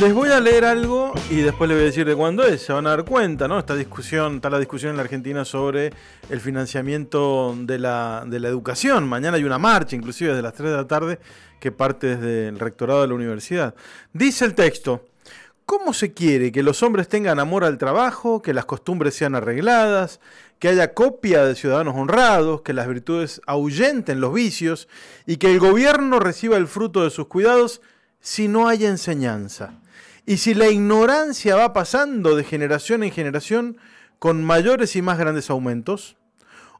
Les voy a leer algo y después les voy a decir de cuándo es. Se van a dar cuenta, ¿no? Esta discusión, está la discusión en la Argentina sobre el financiamiento de la, de la educación. Mañana hay una marcha, inclusive desde las 3 de la tarde, que parte desde el rectorado de la universidad. Dice el texto. ¿Cómo se quiere que los hombres tengan amor al trabajo, que las costumbres sean arregladas, que haya copia de ciudadanos honrados, que las virtudes ahuyenten los vicios y que el gobierno reciba el fruto de sus cuidados si no hay enseñanza? Y si la ignorancia va pasando de generación en generación con mayores y más grandes aumentos,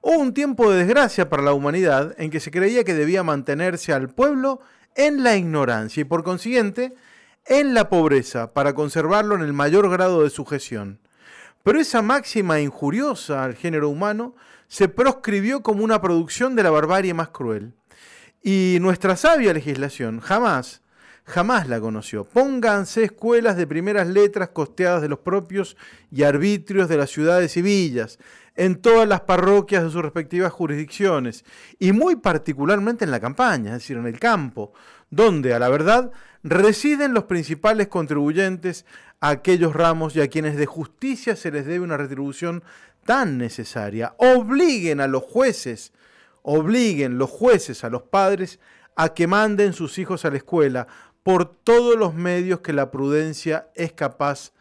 o un tiempo de desgracia para la humanidad en que se creía que debía mantenerse al pueblo en la ignorancia y por consiguiente en la pobreza para conservarlo en el mayor grado de sujeción. Pero esa máxima injuriosa al género humano se proscribió como una producción de la barbarie más cruel. Y nuestra sabia legislación jamás, jamás la conoció. Pónganse escuelas de primeras letras costeadas de los propios y arbitrios de las ciudades y villas, en todas las parroquias de sus respectivas jurisdicciones, y muy particularmente en la campaña, es decir, en el campo, donde, a la verdad, residen los principales contribuyentes a aquellos ramos y a quienes de justicia se les debe una retribución tan necesaria. Obliguen a los jueces, obliguen los jueces a los padres a que manden sus hijos a la escuela, por todos los medios que la prudencia es capaz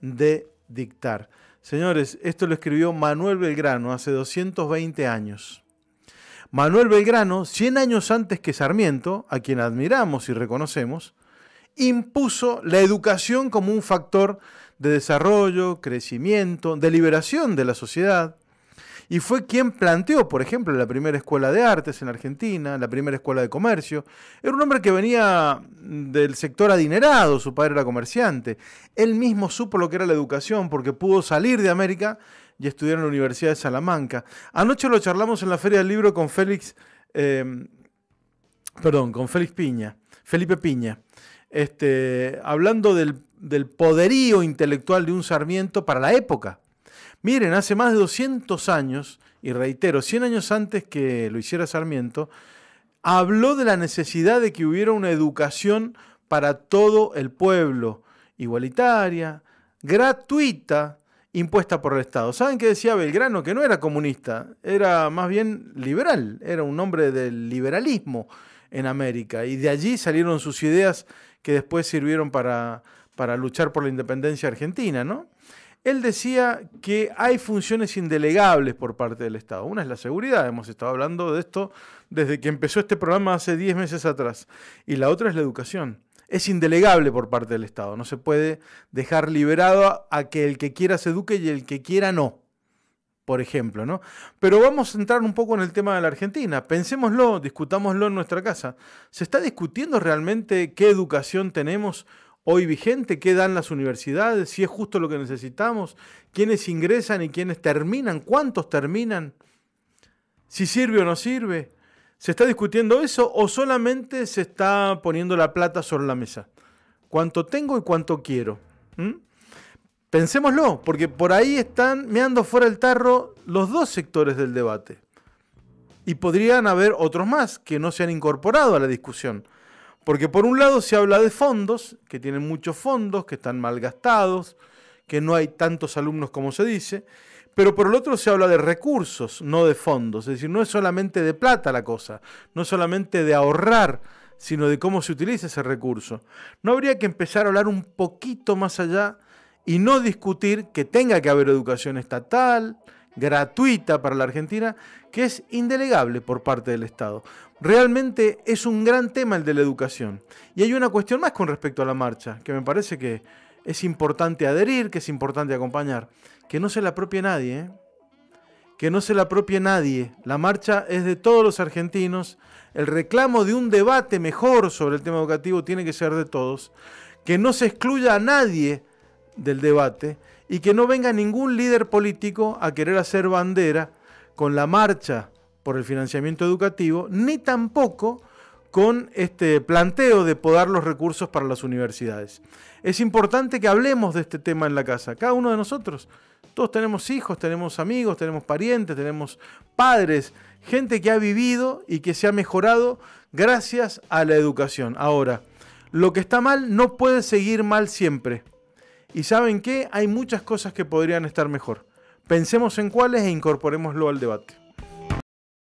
de dictar. Señores, esto lo escribió Manuel Belgrano hace 220 años. Manuel Belgrano, 100 años antes que Sarmiento, a quien admiramos y reconocemos, impuso la educación como un factor de desarrollo, crecimiento, de liberación de la sociedad, y fue quien planteó, por ejemplo, la primera escuela de artes en Argentina, la primera escuela de comercio. Era un hombre que venía del sector adinerado, su padre era comerciante. Él mismo supo lo que era la educación porque pudo salir de América y estudiar en la Universidad de Salamanca. Anoche lo charlamos en la Feria del Libro con Félix, eh, perdón, con Félix Piña, Felipe Piña, este, hablando del poderío intelectual de un Sarmiento para la época. Miren, hace más de 200 años, y reitero, 100 años antes que lo hiciera Sarmiento, habló de la necesidad de que hubiera una educación para todo el pueblo, igualitaria, gratuita, impuesta por el Estado. ¿Saben qué decía Belgrano? Que no era comunista, era más bien liberal, era un hombre del liberalismo en América. Y de allí salieron sus ideas que después sirvieron para, para luchar por la independencia argentina, ¿no? él decía que hay funciones indelegables por parte del Estado. Una es la seguridad, hemos estado hablando de esto desde que empezó este programa hace 10 meses atrás, y la otra es la educación. Es indelegable por parte del Estado, no se puede dejar liberado a que el que quiera se eduque y el que quiera no, por ejemplo. ¿no? Pero vamos a entrar un poco en el tema de la Argentina, pensémoslo, discutámoslo en nuestra casa. ¿Se está discutiendo realmente qué educación tenemos? hoy vigente, qué dan las universidades, si es justo lo que necesitamos, quiénes ingresan y quiénes terminan, cuántos terminan, si sirve o no sirve. ¿Se está discutiendo eso o solamente se está poniendo la plata sobre la mesa? Cuánto tengo y cuánto quiero. ¿Mm? Pensémoslo, porque por ahí están meando fuera el tarro los dos sectores del debate. Y podrían haber otros más que no se han incorporado a la discusión. Porque por un lado se habla de fondos, que tienen muchos fondos, que están mal gastados, que no hay tantos alumnos como se dice, pero por el otro se habla de recursos, no de fondos. Es decir, no es solamente de plata la cosa, no es solamente de ahorrar, sino de cómo se utiliza ese recurso. ¿No habría que empezar a hablar un poquito más allá y no discutir que tenga que haber educación estatal, gratuita para la Argentina, que es indelegable por parte del Estado. Realmente es un gran tema el de la educación. Y hay una cuestión más con respecto a la marcha, que me parece que es importante adherir, que es importante acompañar, que no se la apropie nadie, ¿eh? que no se la apropie nadie. La marcha es de todos los argentinos, el reclamo de un debate mejor sobre el tema educativo tiene que ser de todos, que no se excluya a nadie del debate y que no venga ningún líder político a querer hacer bandera con la marcha por el financiamiento educativo, ni tampoco con este planteo de podar los recursos para las universidades. Es importante que hablemos de este tema en la casa, cada uno de nosotros. Todos tenemos hijos, tenemos amigos, tenemos parientes, tenemos padres, gente que ha vivido y que se ha mejorado gracias a la educación. Ahora, lo que está mal no puede seguir mal siempre. Y saben qué, hay muchas cosas que podrían estar mejor. Pensemos en cuáles e incorporémoslo al debate.